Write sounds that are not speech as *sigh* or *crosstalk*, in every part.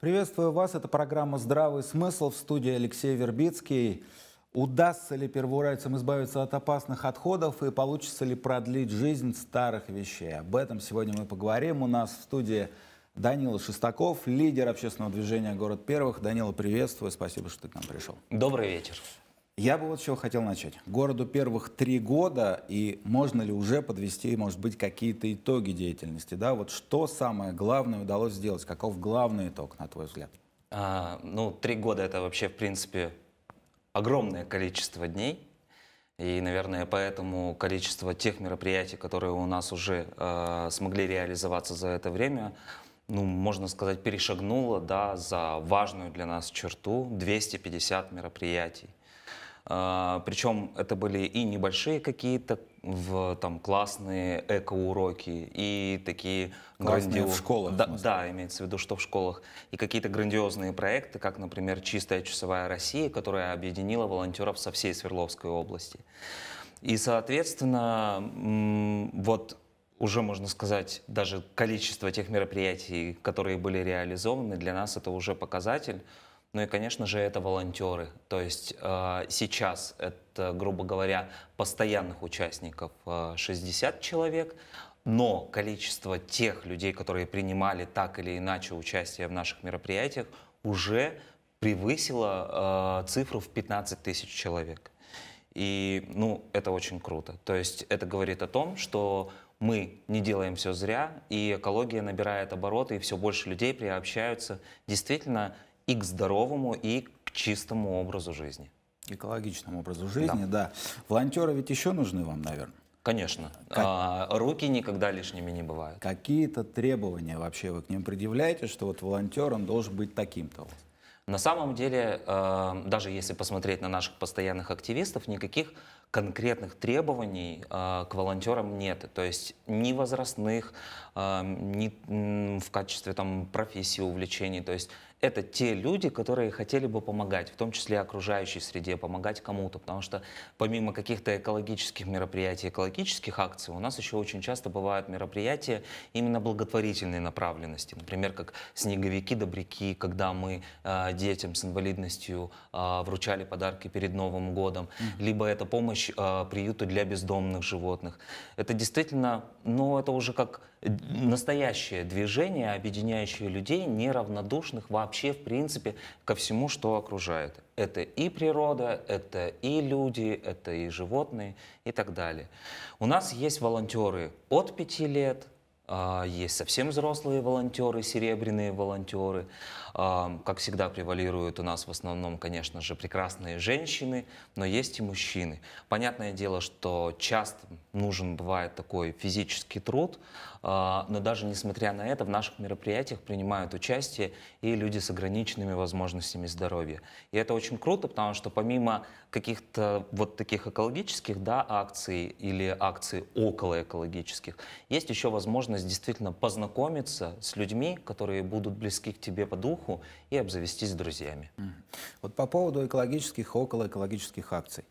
Приветствую вас. Это программа «Здравый смысл» в студии Алексей Вербицкий. Удастся ли первоуральцам избавиться от опасных отходов и получится ли продлить жизнь старых вещей? Об этом сегодня мы поговорим. У нас в студии Данила Шестаков, лидер общественного движения «Город первых». Данила, приветствую. Спасибо, что ты к нам пришел. Добрый вечер. Я бы вот с чего хотел начать. Городу первых три года, и можно ли уже подвести, может быть, какие-то итоги деятельности? Да? Вот что самое главное удалось сделать? Каков главный итог, на твой взгляд? А, ну, три года — это вообще, в принципе, огромное количество дней. И, наверное, поэтому количество тех мероприятий, которые у нас уже э, смогли реализоваться за это время, ну, можно сказать, перешагнуло да, за важную для нас черту 250 мероприятий. А, причем это были и небольшие какие-то в там классные эко-уроки и такие грандиозные. в школах. Да, да, имеется в виду, что в школах. И какие-то грандиозные проекты, как, например, «Чистая часовая Россия», которая объединила волонтеров со всей Свердловской области. И, соответственно, вот уже, можно сказать, даже количество тех мероприятий, которые были реализованы, для нас это уже показатель, ну и, конечно же, это волонтеры. То есть а, сейчас это, грубо говоря, постоянных участников э, а, 60 человек, но количество тех людей, которые принимали так или иначе участие в наших мероприятиях, уже превысило а, цифру в 15 тысяч человек. И, ну, это очень круто. То есть это говорит о том, что мы не делаем все зря, и экология набирает обороты, и все больше людей приобщаются действительно и к здоровому, и к чистому образу жизни. Экологичному образу жизни, да. да. Волонтеры ведь еще нужны вам, наверное. Конечно. Как... А, руки никогда лишними не бывают. Какие-то требования вообще вы к ним предъявляете, что вот волонтер, он должен быть таким-то? На самом деле, э, даже если посмотреть на наших постоянных активистов, никаких конкретных требований э, к волонтерам нет. То есть ни возрастных, э, ни в качестве там, профессии, увлечений. То есть это те люди, которые хотели бы помогать, в том числе окружающей среде, помогать кому-то, потому что помимо каких-то экологических мероприятий, экологических акций, у нас еще очень часто бывают мероприятия именно благотворительной направленности, например, как снеговики, добряки, когда мы э, детям с инвалидностью э, вручали подарки перед Новым годом, mm-hmm. либо это помощь э, приюту для бездомных животных. Это действительно, ну, это уже как настоящее движение, объединяющее людей, неравнодушных вообще, в принципе, ко всему, что окружает. Это и природа, это и люди, это и животные и так далее. У нас есть волонтеры от 5 лет а, есть совсем взрослые волонтеры, серебряные волонтеры. А, как всегда, превалируют у нас в основном, конечно же, прекрасные женщины, но есть и мужчины. Понятное дело, что часто нужен бывает такой физический труд, а, но даже несмотря на это, в наших мероприятиях принимают участие и люди с ограниченными возможностями здоровья. И это очень круто, потому что помимо каких-то вот таких экологических да, акций или акций около экологических есть еще возможность возможность действительно познакомиться с людьми, которые будут близки к тебе по духу, и обзавестись друзьями. Вот по поводу экологических, околоэкологических акций.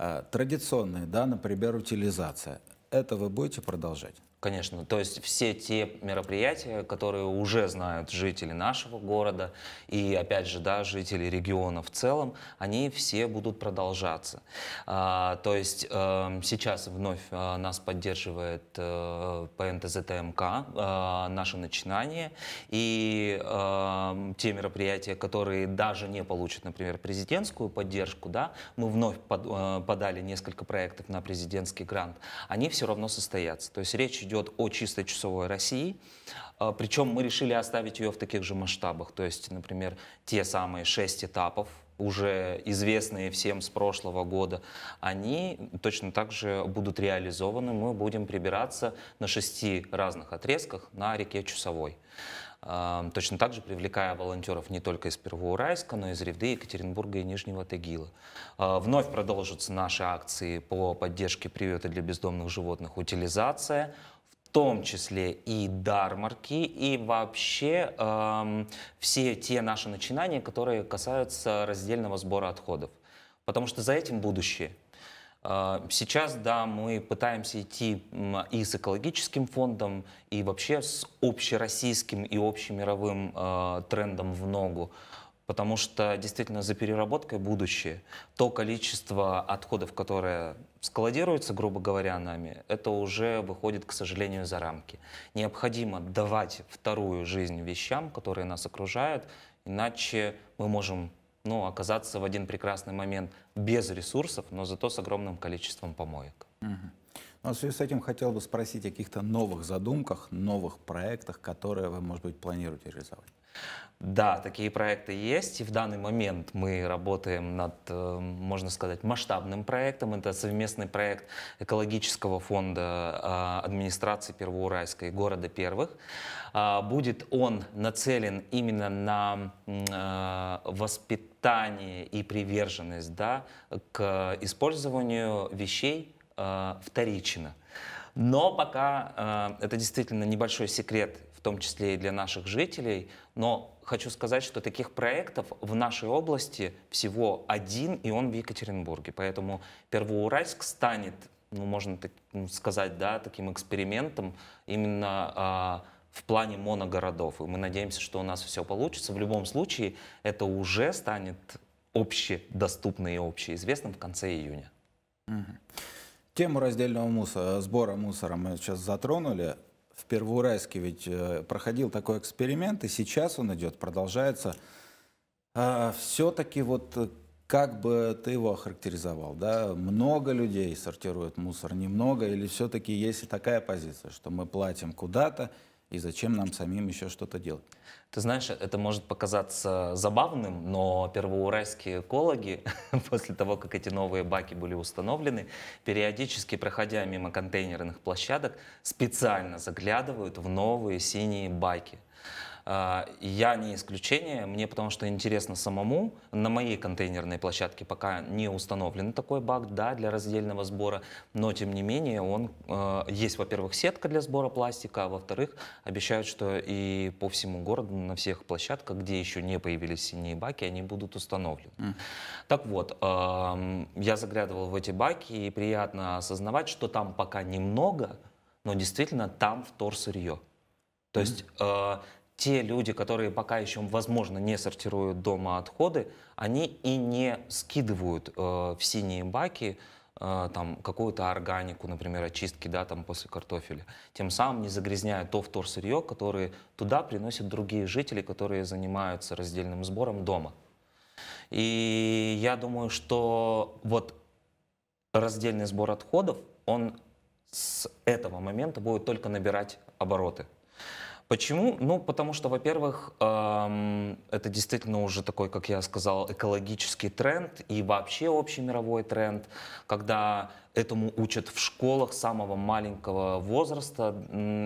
Э, традиционные, да, например, утилизация. Это вы будете продолжать? Конечно, то есть все те мероприятия, которые уже знают жители нашего города и, опять же, да, жители региона в целом, они все будут продолжаться. А, то есть э, сейчас вновь э, нас поддерживает э, ПНТЗТМК, э, наше начинание, и э, те мероприятия, которые даже не получат, например, президентскую поддержку, да, мы вновь под, э, подали несколько проектов на президентский грант, они все равно состоятся. То есть речь идет о чисто часовой России. А, причем мы решили оставить ее в таких же масштабах. То есть, например, те самые шесть этапов, уже известные всем с прошлого года, они точно так же будут реализованы. Мы будем прибираться на шести разных отрезках на реке Чусовой. А, точно так же привлекая волонтеров не только из Первоуральска, но и из Ревды, Екатеринбурга и Нижнего Тагила. А, вновь продолжатся наши акции по поддержке приюта для бездомных животных «Утилизация», в том числе и дармарки, и вообще эм, все те наши начинания, которые касаются раздельного сбора отходов. Потому что за этим будущее. Э, сейчас, да, мы пытаемся идти и с экологическим фондом, и вообще с общероссийским и общемировым э, трендом в ногу потому что действительно за переработкой будущее, то количество отходов, которое складируется, грубо говоря, нами, это уже выходит, к сожалению, за рамки. Необходимо давать вторую жизнь вещам, которые нас окружают, иначе мы можем ну, оказаться в один прекрасный момент без ресурсов, но зато с огромным количеством помоек. Угу. Ну, а в связи с этим хотел бы спросить о каких-то новых задумках, новых проектах, которые вы, может быть, планируете реализовать. Да, такие проекты есть, и в данный момент мы работаем над, э, можно сказать, масштабным проектом. Это совместный проект экологического фонда э, администрации Первоуральска и города Первых. А, будет он нацелен именно на э, воспитание и приверженность да, к использованию вещей вторично. Но пока э, это действительно небольшой секрет том числе и для наших жителей. Но хочу сказать, что таких проектов в нашей области всего один, и он в Екатеринбурге. Поэтому Первоуральск станет, ну, можно так, ну, сказать, да, таким экспериментом именно а, в плане моногородов. И мы надеемся, что у нас все получится. В любом случае, это уже станет общедоступным и общеизвестным в конце июня. Угу. Тему раздельного мусора, сбора мусора мы сейчас затронули в Первоуральске ведь э, проходил такой эксперимент, и сейчас он идет, продолжается. А, Все-таки вот э, как бы ты его охарактеризовал, да, много людей сортируют мусор, немного, или все-таки есть и такая позиция, что мы платим куда-то, и зачем нам самим еще что-то делать? Ты знаешь, это может показаться забавным, но первоуральские экологи, *laughs* после того, как эти новые баки были установлены, периодически, проходя мимо контейнерных площадок, специально заглядывают в новые синие баки. А, я не исключение, мне потому что интересно самому. На моей контейнерной площадке пока не установлен такой бак да, для раздельного сбора, но тем не менее он а, есть, во-первых, сетка для сбора пластика, а во-вторых, обещают, что и по всему городу на всех площадках, где еще не появились синие баки, они будут установлены. Mm. Так вот, я заглядывал в эти баки и приятно осознавать, что там пока немного, но действительно там втор сырье. То mm -hmm. есть а, те люди, которые пока еще, возможно, не сортируют дома отходы, они и не скидывают э, в синие баки э, там какую-то органику, например, очистки, да, там после картофеля. Тем самым не загрязняя то вторсырье, которое туда приносят другие жители, которые занимаются раздельным сбором дома. И я думаю, что вот раздельный сбор отходов, он с этого момента будет только набирать обороты. Почему? Ну, потому что, во-первых, эм, это действительно уже такой, как я сказал, экологический тренд и вообще общий мировой тренд, когда этому учат в школах самого маленького возраста,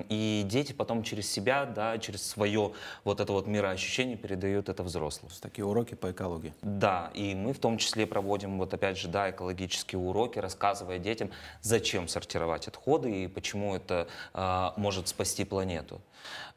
и дети потом через себя, да, через свое вот это вот мироощущение передают это взрослым. Такие уроки по экологии. Да, и мы в том числе проводим вот опять же, да, экологические уроки, рассказывая детям, зачем сортировать отходы и почему это э, может спасти планету.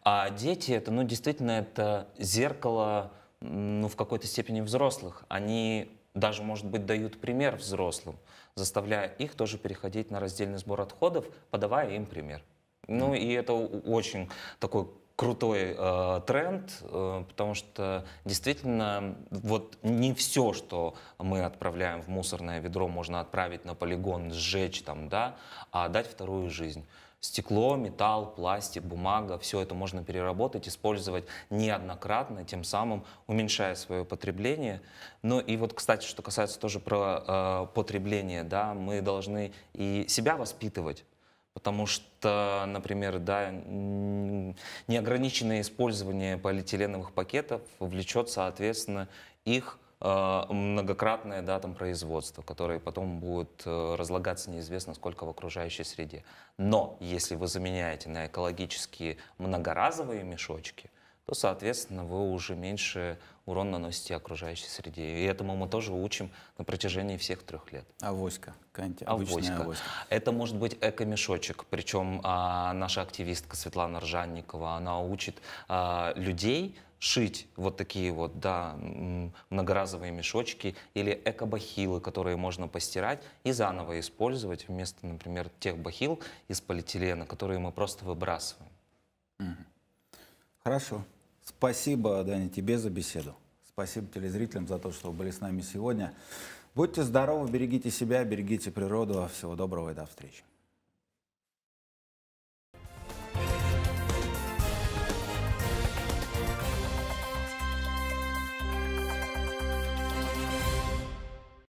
А дети это, ну, действительно, это зеркало, ну, в какой-то степени взрослых. Они даже, может быть, дают пример взрослым заставляя их тоже переходить на раздельный сбор отходов, подавая им пример. Ну и это очень такой крутой э, тренд, э, потому что действительно вот не все, что мы отправляем в мусорное ведро, можно отправить на полигон, сжечь там, да, а дать вторую жизнь. Стекло, металл, пластик, бумага, все это можно переработать, использовать неоднократно, тем самым уменьшая свое потребление. Ну и вот, кстати, что касается тоже про э, потребление, да, мы должны и себя воспитывать, Потому что, например, да, неограниченное использование полиэтиленовых пакетов влечет, соответственно, их Э, многократное да, там, производство, которое потом будет э, разлагаться неизвестно сколько в окружающей среде. Но если вы заменяете на экологические многоразовые мешочки, то, соответственно, вы уже меньше урон наносите окружающей среде. И этому мы тоже учим на протяжении всех трех лет. Авоська, какая-нибудь авоська. авоська. Это может быть эко-мешочек. Причем а, наша активистка Светлана Ржанникова, она учит а, людей шить вот такие вот, да, многоразовые мешочки или эко-бахилы, которые можно постирать и заново использовать вместо, например, тех бахил из полиэтилена, которые мы просто выбрасываем. Хорошо. Спасибо, Даня, тебе за беседу. Спасибо телезрителям за то, что вы были с нами сегодня. Будьте здоровы, берегите себя, берегите природу. Всего доброго и до встречи.